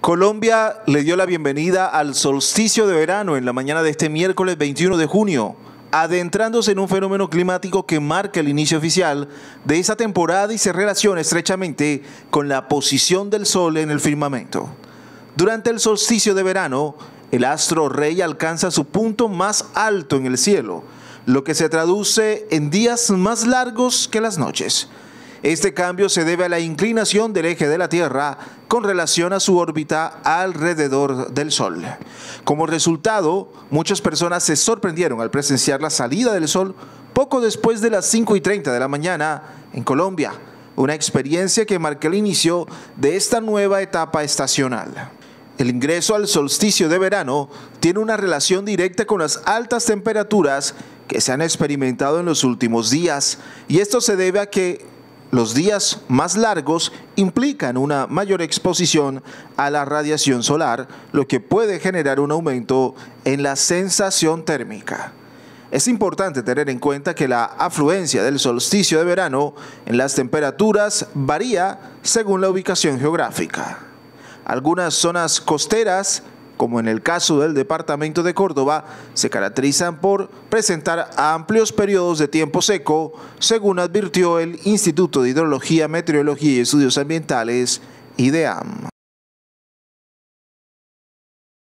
Colombia le dio la bienvenida al solsticio de verano en la mañana de este miércoles 21 de junio, adentrándose en un fenómeno climático que marca el inicio oficial de esa temporada y se relaciona estrechamente con la posición del Sol en el firmamento. Durante el solsticio de verano, el astro rey alcanza su punto más alto en el cielo, lo que se traduce en días más largos que las noches. Este cambio se debe a la inclinación del eje de la Tierra con relación a su órbita alrededor del Sol. Como resultado, muchas personas se sorprendieron al presenciar la salida del Sol poco después de las 5 y 30 de la mañana en Colombia, una experiencia que marca el inicio de esta nueva etapa estacional. El ingreso al solsticio de verano tiene una relación directa con las altas temperaturas que se han experimentado en los últimos días y esto se debe a que los días más largos implican una mayor exposición a la radiación solar, lo que puede generar un aumento en la sensación térmica. Es importante tener en cuenta que la afluencia del solsticio de verano en las temperaturas varía según la ubicación geográfica. Algunas zonas costeras como en el caso del departamento de Córdoba, se caracterizan por presentar amplios periodos de tiempo seco, según advirtió el Instituto de Hidrología, Meteorología y Estudios Ambientales, IDEAM.